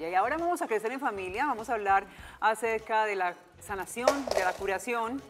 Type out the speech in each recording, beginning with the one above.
Y ahora vamos a crecer en familia, vamos a hablar acerca de la sanación, de la curación.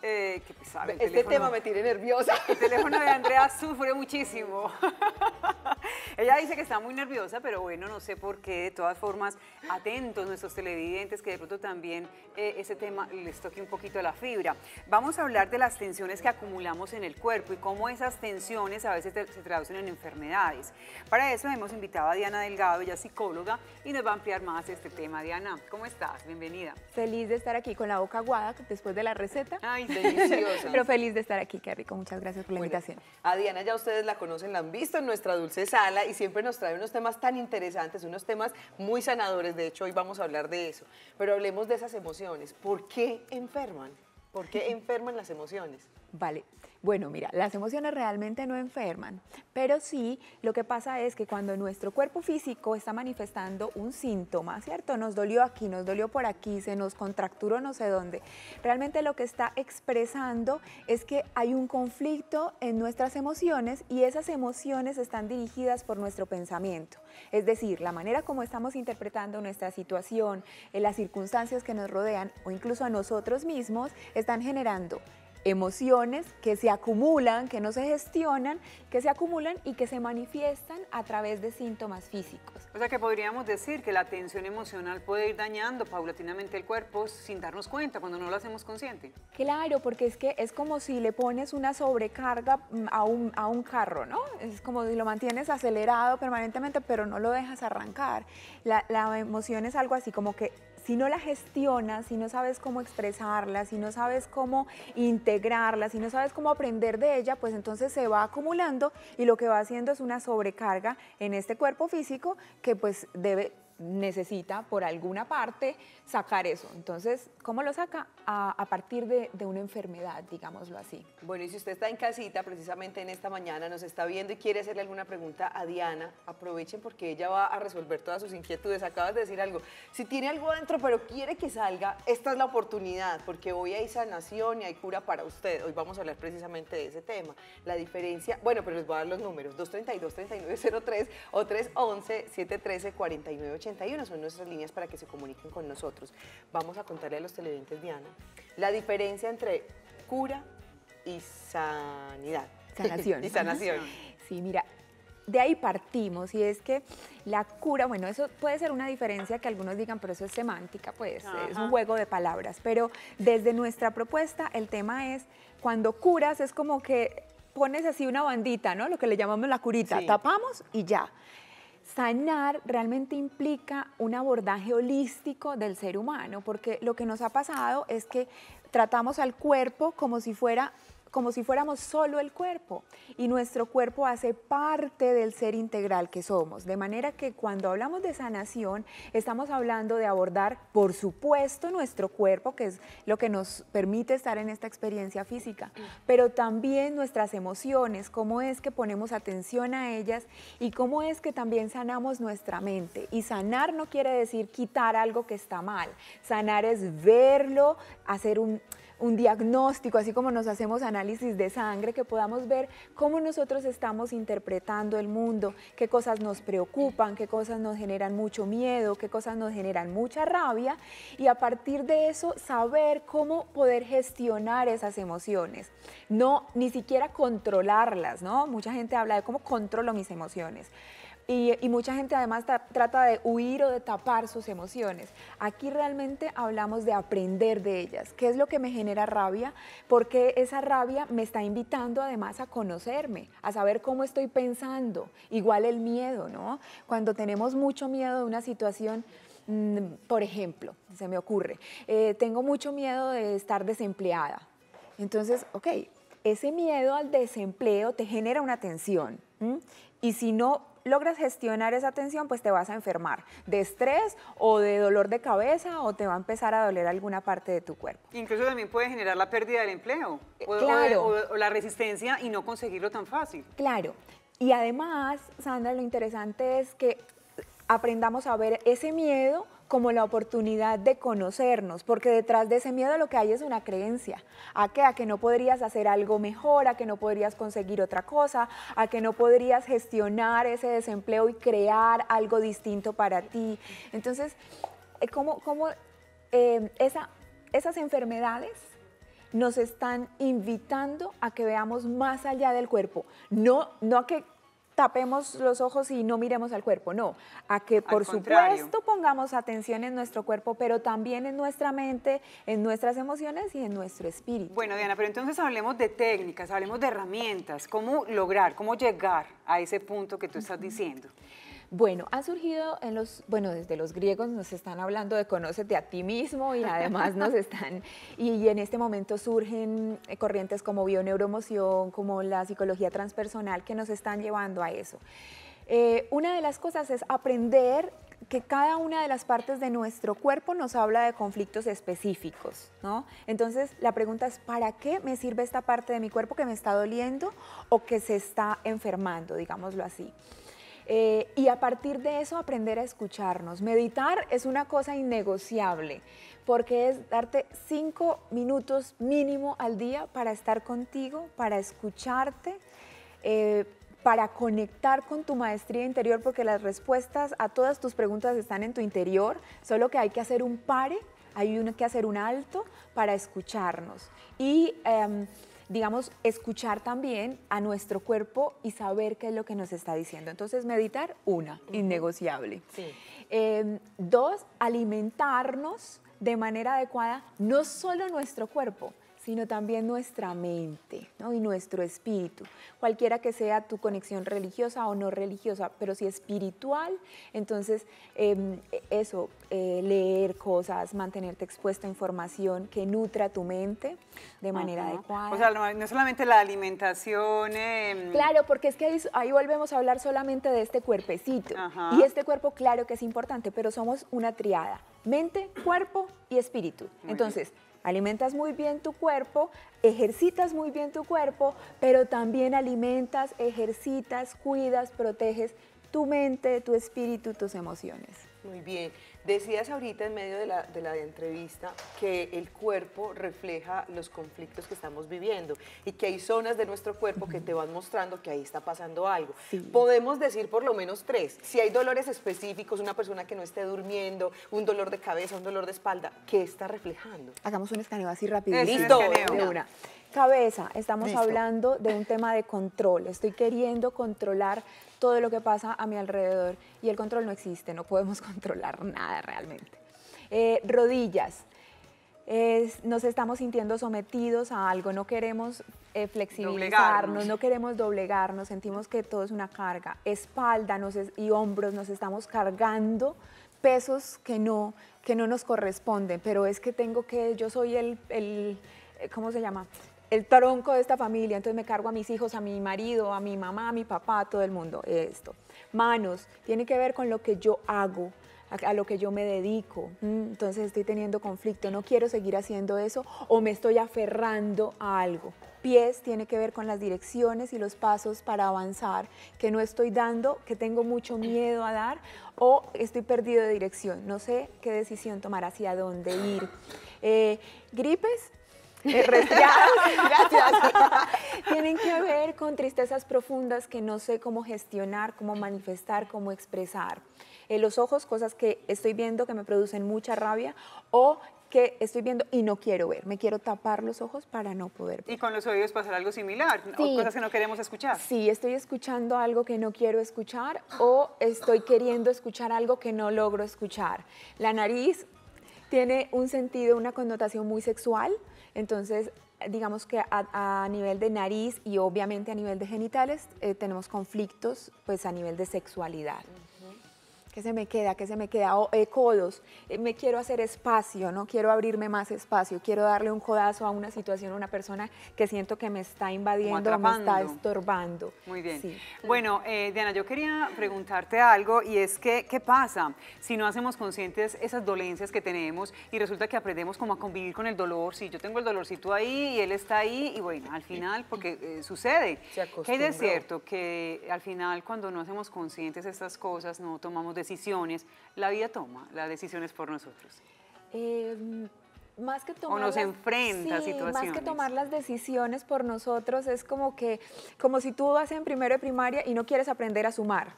Eh, pues, este tema me tiene nerviosa. El teléfono de Andrea sufre muchísimo. Ella dice que está muy nerviosa, pero bueno, no sé por qué. De todas formas, atentos nuestros televidentes, que de pronto también eh, ese tema les toque un poquito la fibra. Vamos a hablar de las tensiones que acumulamos en el cuerpo y cómo esas tensiones a veces se traducen en enfermedades. Para eso hemos invitado a Diana Delgado, ella psicóloga, y nos va a ampliar más este tema. Diana, ¿cómo estás? Bienvenida. Feliz de estar aquí con la boca aguada después de la receta. Ay, delicioso. pero feliz de estar aquí, qué Muchas gracias por la invitación. A Diana ya ustedes la conocen, la han visto en nuestra dulceza y siempre nos trae unos temas tan interesantes, unos temas muy sanadores. De hecho, hoy vamos a hablar de eso. Pero hablemos de esas emociones. ¿Por qué enferman? ¿Por qué enferman las emociones? Vale. Bueno, mira, las emociones realmente no enferman, pero sí lo que pasa es que cuando nuestro cuerpo físico está manifestando un síntoma, ¿cierto? Nos dolió aquí, nos dolió por aquí, se nos contracturó no sé dónde. Realmente lo que está expresando es que hay un conflicto en nuestras emociones y esas emociones están dirigidas por nuestro pensamiento. Es decir, la manera como estamos interpretando nuestra situación, eh, las circunstancias que nos rodean o incluso a nosotros mismos están generando emociones que se acumulan, que no se gestionan, que se acumulan y que se manifiestan a través de síntomas físicos. O sea que podríamos decir que la tensión emocional puede ir dañando paulatinamente el cuerpo sin darnos cuenta cuando no lo hacemos consciente. Claro, porque es que es como si le pones una sobrecarga mm, a un, carro, ¿no? Es como si lo mantienes acelerado permanentemente, pero no lo dejas arrancar. La, la emoción es algo así como que si no la gestionas, si no sabes cómo expresarla, si no sabes cómo integrarla, si no sabes cómo aprender de ella, pues entonces se va acumulando y lo que va haciendo es una sobrecarga en este cuerpo físico que pues debe necesita por alguna parte sacar eso. Entonces, ¿cómo lo saca? A, partir de, de, una enfermedad, digámoslo así. Bueno, y si usted está en casita, precisamente en esta mañana, nos está viendo y quiere hacerle alguna pregunta a Diana, aprovechen porque ella va a resolver todas sus inquietudes. Acabas de decir algo. Si tiene algo adentro pero quiere que salga, esta es la oportunidad, porque hoy hay sanación y hay cura para usted. Hoy vamos a hablar precisamente de ese tema. La diferencia, bueno, pero les voy a dar los números, 232-3903 o 311-713-4980 son nuestras líneas para que se comuniquen con nosotros. Vamos a contarle a los televidentes, Diana, la diferencia entre cura y sanidad. Sanación. y sanación. Sí, mira, de ahí partimos y es que la cura, bueno, eso puede ser una diferencia que algunos digan, pero eso es semántica, pues es un juego de palabras, pero desde nuestra propuesta el tema es cuando curas es como que pones así una bandita, ¿no? Lo que le llamamos la curita, tapamos y ya. Sanar realmente implica un abordaje holístico del ser humano, porque lo que nos ha pasado es que tratamos al cuerpo como si fuera como si fuéramos solo el cuerpo y nuestro cuerpo hace parte del ser integral que somos. De manera que cuando hablamos de sanación estamos hablando de abordar, por supuesto, nuestro cuerpo, que es lo que nos permite estar en esta experiencia física, pero también nuestras emociones, cómo es que ponemos atención a ellas y cómo es que también sanamos nuestra mente. Y sanar no quiere decir quitar algo que está mal, sanar es verlo, hacer un un diagnóstico, así como nos hacemos análisis de sangre, que podamos ver cómo nosotros estamos interpretando el mundo, qué cosas nos preocupan, qué cosas nos generan mucho miedo, qué cosas nos generan mucha rabia y a partir de eso saber cómo poder gestionar esas emociones, no ni siquiera controlarlas, ¿no? Mucha gente habla de cómo controlo mis emociones. Y, mucha gente además trata de huir o de tapar sus emociones. Aquí realmente hablamos de aprender de ellas. ¿Qué es lo que me genera rabia? Porque esa rabia me está invitando además a conocerme, a saber cómo estoy pensando. Igual el miedo, ¿no? Cuando tenemos mucho miedo de una situación... Mm, por ejemplo, se me ocurre, eh, tengo mucho miedo de estar desempleada. Entonces, ok, ese miedo al desempleo te genera una tensión. Y si no logras gestionar esa tensión, pues te vas a enfermar de estrés o de dolor de cabeza o te va a empezar a doler alguna parte de tu cuerpo. Incluso también puede generar la pérdida del empleo eh, o, la resistencia y no conseguirlo tan fácil. Claro. Y además, Sandra, lo interesante es que aprendamos a ver ese miedo como la oportunidad de conocernos, porque detrás de ese miedo lo que hay es una creencia. ¿A qué? A que no podrías hacer algo mejor, a que no podrías conseguir otra cosa, a que no podrías gestionar ese desempleo y crear algo distinto para ti. Entonces, eh, ¿cómo, cómo em, esas enfermedades nos están invitando a que veamos más allá del cuerpo, no, no a que tapemos los ojos y no miremos al cuerpo, no, a que por supuesto pongamos atención en nuestro cuerpo, pero también en nuestra mente, en nuestras emociones y en nuestro espíritu. Bueno, Diana, pero entonces hablemos de técnicas, hablemos de herramientas, cómo lograr, cómo llegar a ese punto que tú estás diciendo. Bueno, han surgido en los, bueno, desde los griegos nos están hablando de conocerte a ti mismo y además nos están, y, en este momento surgen eh, corrientes como bioneuromoción, como la psicología transpersonal que nos están llevando a eso. Eh, una de las cosas es aprender que cada una de las partes de nuestro cuerpo nos habla de conflictos específicos, ¿no? Entonces la pregunta es, ¿para qué me sirve esta parte de mi cuerpo que me está doliendo o que se está enfermando, digámoslo así? Eh, y a partir de eso aprender a escucharnos. Meditar es una cosa innegociable porque es darte cinco minutos mínimo al día para estar contigo, para escucharte. Eh, para conectar con tu maestría interior, porque las respuestas a todas tus preguntas están en tu interior, solo que hay que hacer un pare, hay que hacer un alto para escucharnos. Y em, digamos, escuchar también a nuestro cuerpo y saber qué es lo que nos está diciendo. Entonces, meditar, una, innegociable. Em, dos, alimentarnos de manera adecuada, no solo nuestro cuerpo, sino también nuestra mente ¿no? y nuestro espíritu. Cualquiera que sea tu conexión religiosa o no religiosa, pero si espiritual, entonces em, eso, eh, leer cosas, mantenerte expuesta a información que nutra tu mente de manera adecuada. O sea, no, solamente la alimentación. Em, claro, porque es que ahí, volvemos a hablar solamente de este cuerpecito. Y este cuerpo, claro que es importante, pero somos una triada, mente, cuerpo y espíritu. Entonces, alimentas muy bien tu cuerpo, ejercitas muy bien tu cuerpo, pero también alimentas, ejercitas, cuidas, proteges tu mente, tu espíritu, tus emociones. Muy bien. Decías ahorita en medio de la, de entrevista que el cuerpo refleja los conflictos que estamos viviendo y que hay zonas de nuestro cuerpo que te van mostrando que ahí está pasando algo. Podemos decir por lo menos tres. Si hay dolores específicos, una persona que no esté durmiendo, un dolor de cabeza, un dolor de espalda, ¿qué está reflejando? Hagamos un escaneo así rápido. Listo. Una. Cabeza, estamos hablando de un tema de control. Estoy queriendo controlar todo lo que pasa a mi alrededor y el control no existe, no podemos controlar nada realmente. Eh, rodillas, nos estamos sintiendo sometidos a algo, no queremos eh, flexibilizarnos, no queremos doblegarnos, sentimos que todo es una carga. Espalda nos y hombros nos estamos cargando pesos que no, que no nos corresponden, pero es que tengo que, yo soy el, el eh, ¿cómo se llama? el tronco de esta familia, entonces me cargo a mis hijos, a mi marido, a mi mamá, a mi papá, a todo el mundo, esto. Manos, tiene que ver con lo que yo hago, a, lo que yo me dedico. Entonces estoy teniendo conflicto, no quiero seguir haciendo eso o me estoy aferrando a algo. Pies tiene que ver con las direcciones y los pasos para avanzar que no estoy dando, que tengo mucho miedo a dar o estoy perdido de dirección, no sé qué decisión tomar hacia dónde ir. Eh, gripes Eh, gracias. Tienen que ver con tristezas profundas que no sé cómo gestionar, cómo manifestar, cómo expresar. en los ojos, cosas que estoy viendo que me producen mucha rabia o que estoy viendo y no quiero ver, me quiero tapar los ojos para no poder Y con los oídos pasar algo similar, cosas que no queremos escuchar. Sí, estoy escuchando algo que no quiero escuchar o estoy queriendo escuchar algo que no logro escuchar. La nariz, tiene un sentido, una connotación muy sexual, entonces digamos que a, nivel de nariz y obviamente a nivel de genitales eh, tenemos conflictos pues a nivel de sexualidad que se me queda? que se me queda? O eh, codos, eh, me quiero hacer espacio, no quiero abrirme más espacio, quiero darle un codazo a una situación, a una persona que siento que me está invadiendo, me está estorbando. Muy bien. Bueno, eh, Diana, yo quería preguntarte algo y es que, ¿qué pasa si no hacemos conscientes esas dolencias que tenemos y resulta que aprendemos como a convivir con el dolor? Si yo tengo el dolorcito ahí y él está ahí y bueno, al final, porque sucede. ¿Qué es cierto? Que al final cuando no hacemos conscientes estas cosas, no tomamos decisiones decisiones, la vida toma las decisiones por nosotros. Eh, más que tomar o nos enfrenta situaciones. que tomar las decisiones por nosotros es como que, como si tú vas en primero de primaria y no quieres aprender a sumar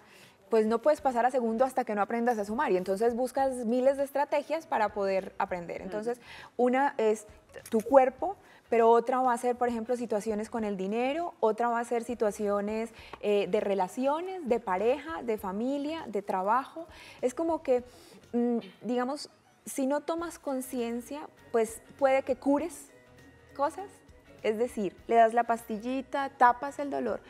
pues no puedes pasar a segundo hasta que no aprendas a sumar y entonces buscas miles de estrategias para poder aprender. Entonces, una es tu cuerpo, pero otra va a ser, por ejemplo, situaciones con el dinero, otra va a ser situaciones eh, de relaciones, de pareja, de familia, de trabajo. Es como que, mm, digamos, si no tomas conciencia, pues puede que cures cosas. Es decir, le das la pastillita, tapas el dolor,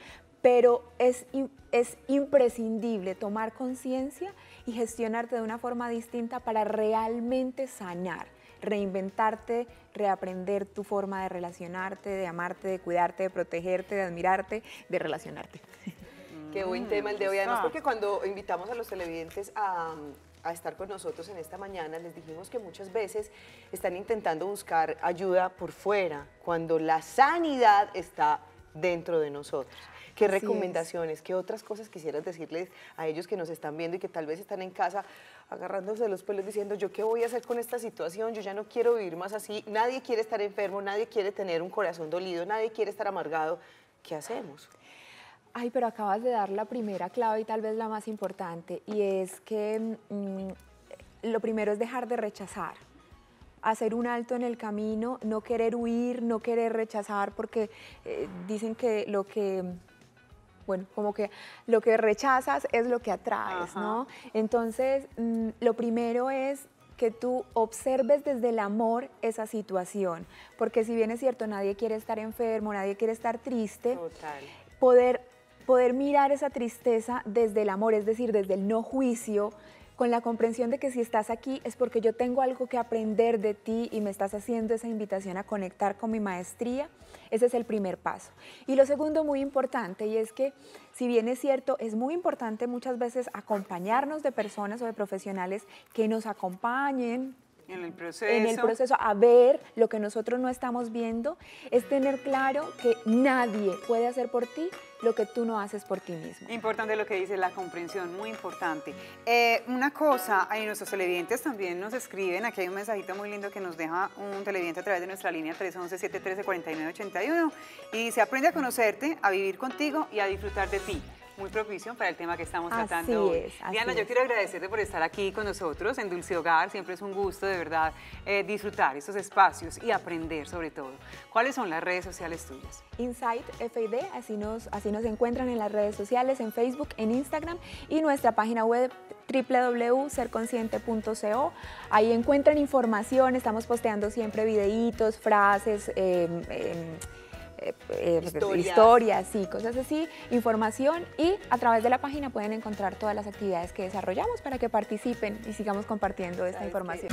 pero es, es imprescindible tomar conciencia y gestionarte de una forma distinta para realmente sanar reinventarte, reaprender tu forma de relacionarte, de amarte, de cuidarte, de protegerte, de admirarte, de relacionarte. Qué buen mm, tema el de hoy, además, porque cuando invitamos a los televidentes a, a estar con nosotros en esta mañana, les dijimos que muchas veces están intentando buscar ayuda por fuera, cuando la sanidad está dentro de nosotros. ¿Qué recomendaciones, qué otras cosas quisieras decirles a ellos que nos están viendo y que tal vez están en casa agarrándose los pelos diciendo, yo qué voy a hacer con esta situación, yo ya no quiero vivir más así, nadie quiere estar enfermo, nadie quiere tener un corazón dolido, nadie quiere estar amargado? ¿Qué hacemos? Ay, pero acabas de dar la primera clave y tal vez la más importante, y es que mm, lo primero es dejar de rechazar hacer un alto en el camino, no querer huir, no querer rechazar, porque eh, dicen que lo que bueno, como que lo que rechazas es lo que atraes, ¿no? Entonces, mm, lo primero es que tú observes desde el amor esa situación, porque si bien es cierto, nadie quiere estar enfermo, nadie quiere estar triste, poder poder mirar esa tristeza desde el amor, es decir, desde el no juicio, con la comprensión de que si estás aquí es porque yo tengo algo que aprender de ti y me estás haciendo esa invitación a conectar con mi maestría, ese es el primer paso. Y lo segundo muy importante, y es que si bien es cierto, es muy importante muchas veces acompañarnos de personas o de profesionales que nos acompañen, en el proceso. En el proceso. A ver, lo que nosotros no estamos viendo es tener claro que nadie puede hacer por ti lo que tú no haces por ti mismo. Importante lo que dice la comprensión, muy importante. Eh, una cosa, ahí nuestros televidentes también nos escriben, aquí hay un mensajito muy lindo que nos deja un televidente a través de nuestra línea 311-713-4981 y dice, aprende a conocerte, a vivir contigo y a disfrutar de ti muy propicio para el tema que estamos tratando hoy. Diana, yo quiero agradecerte por estar aquí con nosotros en Dulce Hogar. Siempre es un gusto, de verdad, eh, disfrutar estos espacios y aprender sobre todo. ¿Cuáles son las redes sociales tuyas? Insight FID, así nos, así nos encuentran en las redes sociales, en Facebook, en Instagram y nuestra página web www.serconsciente.co. Ahí encuentran información, estamos posteando siempre videitos, frases, eh, eh, eh, historias. y cosas así, información y a través de la página pueden encontrar todas las actividades que desarrollamos para que participen y sigamos compartiendo esta información.